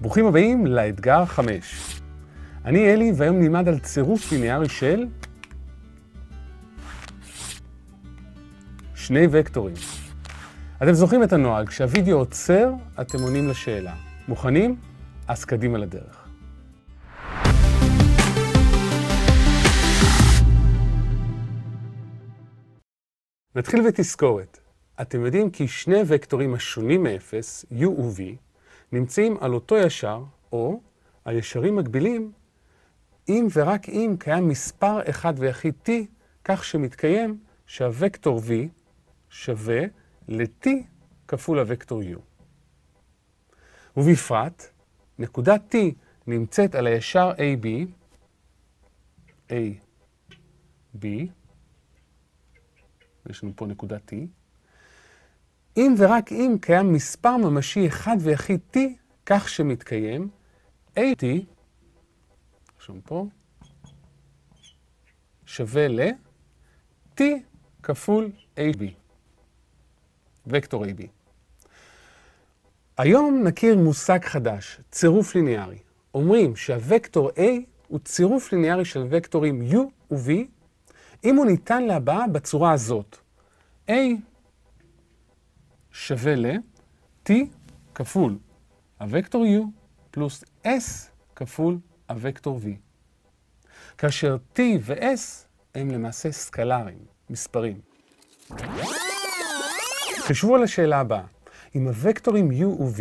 ברוכים הבאים לאתגר 5. אני אלי, והיום נלמד על צירוף ליניארי של שני וקטורים. אתם זוכרים את הנוהג, כשהווידאו עוצר, אתם עונים לשאלה. מוכנים? אז קדימה לדרך. נתחיל בתזכורת. אתם יודעים כי שני וקטורים השונים מאפס, u ו-v, נמצאים על אותו ישר, או הישרים מקבילים, אם ורק אם קיים מספר אחד ויחיד t, כך שמתקיים שהוקטור v שווה ל-t כפול הוקטור u. ובפרט, נקודה t נמצאת על הישר AB, B, יש לנו פה נקודה T, אם ורק אם קיים מספר ממשי אחד ויחיד T, כך שמתקיים AT, רשום פה, שווה ל-T כפול AB, וקטור AB. היום נכיר מושג חדש, צירוף ליניארי. אומרים שהוקטור A הוא צירוף ליניארי של וקטורים U ו-V, אם הוא ניתן להבעה בצורה הזאת. A שווה ל-t כפול הוקטור u פלוס s כפול הוקטור v. כאשר t ו-s הם למעשה סקלרים, מספרים. חשבו על השאלה הבאה, אם הוקטורים u ו-v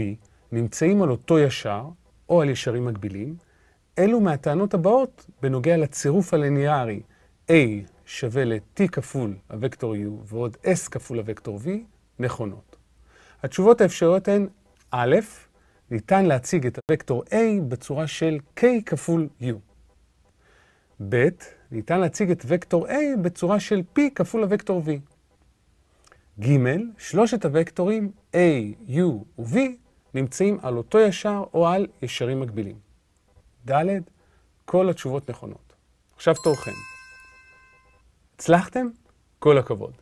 נמצאים על אותו ישר או על ישרים מקבילים, אלו מהטענות הבאות בנוגע לצירוף הליניארי a שווה ל-t כפול הוקטור u ועוד s כפול הוקטור v נכונות. התשובות האפשריות הן א', ניתן להציג את הוקטור A בצורה של K כפול U. ב', ניתן להציג את וקטור A בצורה של P כפול הוקטור V. ג', שלושת הוקטורים A, U ו-V נמצאים על אותו ישר או על ישרים מקבילים. ד', כל התשובות נכונות. עכשיו תורכם. הצלחתם? כל הכבוד.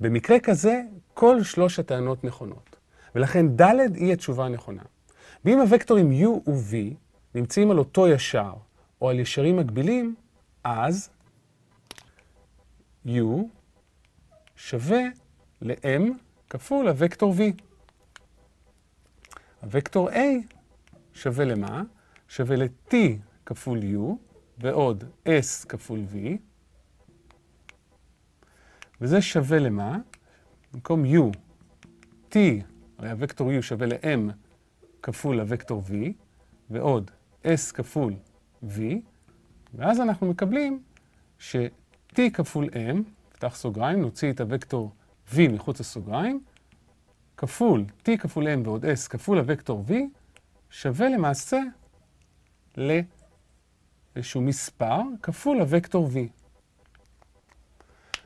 במקרה כזה, כל שלוש הטענות נכונות, ולכן ד' היא התשובה הנכונה. ואם הוקטורים u ו-v נמצאים על אותו ישר או על ישרים מקבילים, אז u שווה ל-m כפול הוקטור v. הוקטור a שווה למה? שווה ל-t כפול u ועוד s כפול v, וזה שווה למה? במקום u, t, הרי הוקטור u שווה ל-m כפול הוקטור v, ועוד s כפול v, ואז אנחנו מקבלים ש-t כפול m, פתח סוגריים, נוציא את הוקטור v מחוץ לסוגריים, כפול t כפול m ועוד s כפול הוקטור v, שווה למעשה לאיזשהו מספר כפול הוקטור v.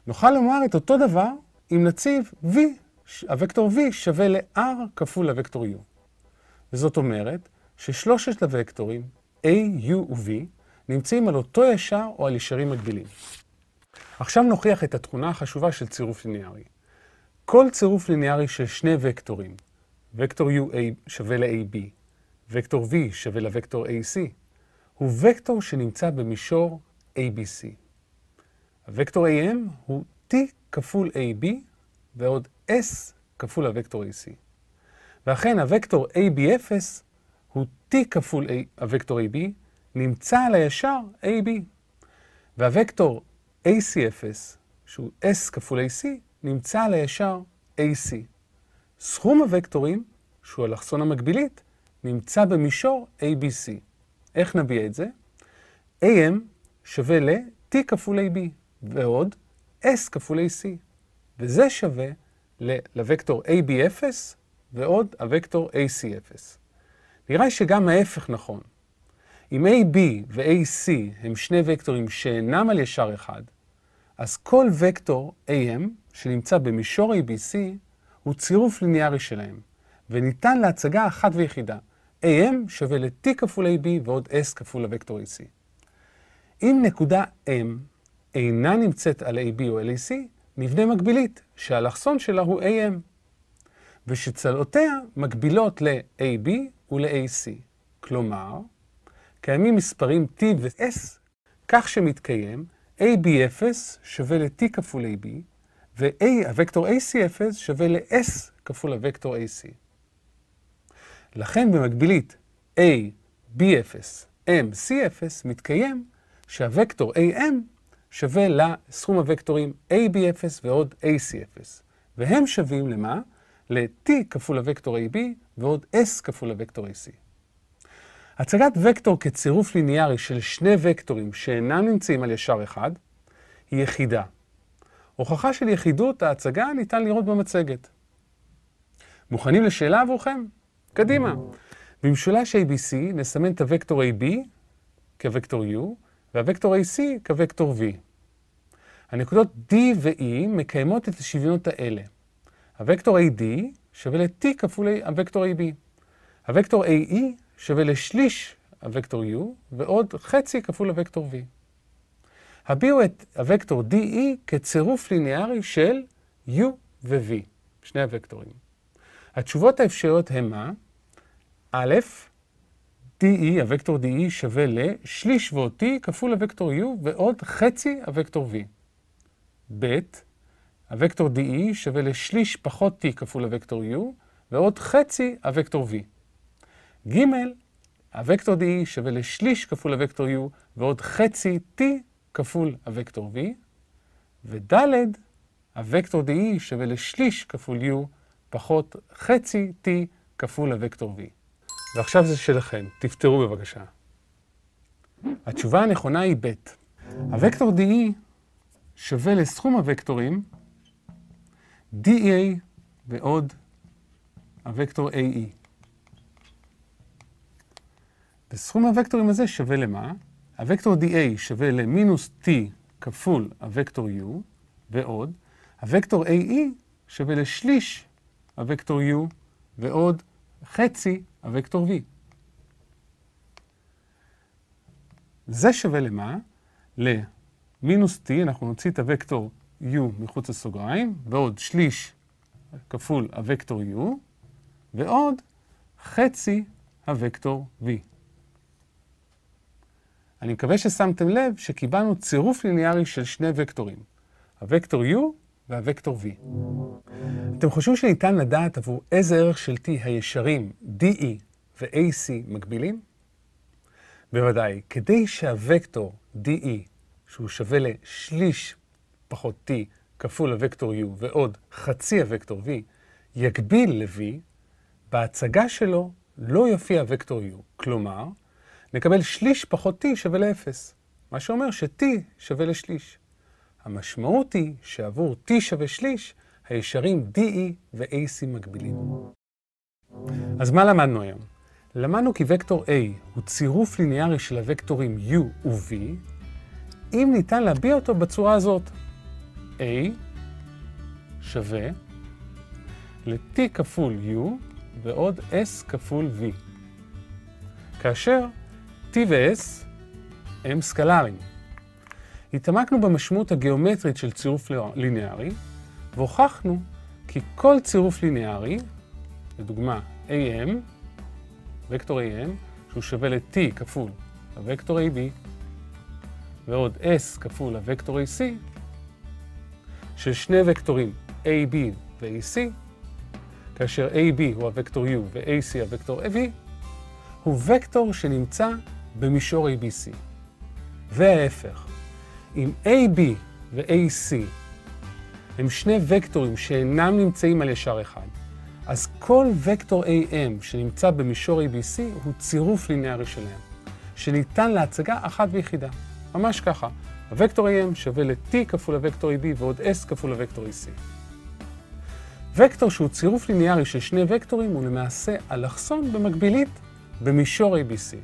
נוכל לומר את אותו דבר אם נציב v, הוקטור v שווה ל-r כפול הוקטור u. וזאת אומרת ששלושת הוקטורים a, u ו-v נמצאים על אותו ישר או על ישרים מקבילים. עכשיו נוכיח את התכונה החשובה של צירוף ליניארי. כל צירוף ליניארי של שני וקטורים, וקטור u a שווה ל-AB, וקטור V שווה לוקטור AC, הוא וקטור שנמצא במישור ABC. הוקטור AM הוא T כפול AB ועוד S כפול הוקטור AC. ואכן הוקטור AB0 הוא T כפול הוקטור AB נמצא על הישר AB. והוקטור AC0, שהוא S כפול AC, נמצא על הישר AC. סכום הוקטורים, שהוא אלכסון המקבילית, נמצא במישור ABC. איך נביע את זה? AM שווה ל-T כפול AB, ועוד S כפול AC, וזה שווה לווקטור AB0 ועוד הווקטור AC0. נראה שגם ההפך נכון. אם AB ו-AC הם שני וקטורים שאינם על ישר אחד, אז כל וקטור AM שנמצא במישור ABC הוא צירוף ליניארי שלהם, וניתן להצגה אחת ויחידה. AM שווה ל-T כפול AB ועוד S כפול הווקטור AC. אם נקודה M אינה נמצאת על AB או LAC, מבנה מקבילית, שהאלכסון שלה הוא AM, ושצלעותיה מקבילות ל-AB ול-AC. כלומר, קיימים מספרים T ו-S, כך שמתקיים AB0 שווה ל-T כפול AB, והוקטור AC0 שווה ל-S כפול הוקטור AC. לכן במקבילית A, B0, M, C0 מתקיים שהווקטור AM שווה לסכום הוקטורים AB0 ועוד AC0, והם שווים למה? ל-T כפול הוקטור AB ועוד S כפול הוקטור AC. הצגת וקטור כצירוף ליניארי של שני וקטורים שאינם נמצאים על ישר אחד, היא יחידה. הוכחה של יחידות ההצגה ניתן לראות במצגת. מוכנים לשאלה עבורכם? קדימה. במשולש ABC נסמן את הוקטור AB כווקטור U, והוקטור AC כוקטור V. הנקודות D ו-E מקיימות את השוויונות האלה. הוקטור AD שווה ל-T כפול הוקטור AB. הוקטור AE שווה לשליש הוקטור U ועוד חצי כפול הוקטור V. הביעו את הוקטור DE כצירוף ליניארי של U ו-V, שני הוקטורים. התשובות האפשריות הן מה? א', DE, הוקטור DE שווה לשליש ועוד T כפול הוקטור U ועוד חצי הוקטור V. ב. הוקטור DE שווה לשליש פחות T כפול הוקטור U ועוד חצי הוקטור V. ג. הוקטור DE שווה לשליש כפול הוקטור U ועוד חצי T כפול הוקטור V. וד. הוקטור DE שווה לשליש כפול U פחות חצי T כפול הוקטור V. ועכשיו זה שלכם, תפתרו בבקשה. התשובה הנכונה היא ב'. הוקטור DE שווה לסכום הוקטורים DA e ועוד הוקטור AE. וסכום הוקטורים הזה שווה למה? הוקטור DA e שווה למינוס T כפול הוקטור U ועוד, הוקטור AE שווה לשליש הוקטור U ועוד חצי הוקטור v. זה שווה למה? למינוס t, אנחנו נוציא את הוקטור u מחוץ לסוגריים, ועוד שליש כפול הוקטור u, ועוד חצי הוקטור v. אני מקווה ששמתם לב שקיבלנו צירוף ליניארי של שני וקטורים, הוקטור u והוקטור V. אתם חושבים שניתן לדעת עבור איזה ערך של T הישרים DE ו-AC מקבילים? בוודאי, כדי שהווקטור DE, שהוא שווה לשליש פחות T כפול הווקטור U ועוד חצי הווקטור V, יקביל ל-V, בהצגה שלו לא יופיע הווקטור U. כלומר, נקבל שליש פחות T שווה ל-0, מה שאומר ש-T שווה לשליש. המשמעות היא שעבור t שווה שליש, הישרים DE ו-AC מקבילים. אז מה למדנו היום? למדנו כי וקטור A הוא צירוף ליניארי של הוקטורים U ו-V, אם ניתן להביע אותו בצורה הזאת. A שווה ל-T כפול U ועוד S כפול V. כאשר T ו-S הם סקלריים. התעמקנו במשמעות הגיאומטרית של צירוף ליניארי, והוכחנו כי כל צירוף ליניארי, לדוגמה AM, וקטור AM, שהוא שווה ל-T כפול הוקטור AB, ועוד S כפול הוקטור AC, של שני וקטורים AB ו-AC, כאשר AB הוא הוקטור U ו-AC הוקטור AV, הוא וקטור שנמצא במישור ABC. וההפך, אם AB ו-AC הם שני וקטורים שאינם נמצאים על ישר אחד, אז כל וקטור AM שנמצא במישור ABC הוא צירוף לינארי שלהם, שניתן להצגה אחת ויחידה. ממש ככה, הוקטור AM שווה ל-T כפול הוקטור AB ועוד S כפול הוקטור AC. וקטור שהוא צירוף ליניארי של שני וקטורים הוא למעשה אלכסון במקבילית במישור ABC.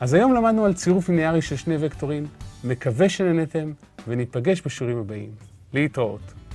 אז היום למדנו על צירוף ליניארי של שני וקטורים, מקווה שנהנתם, וניפגש בשיעורים הבאים. להתראות.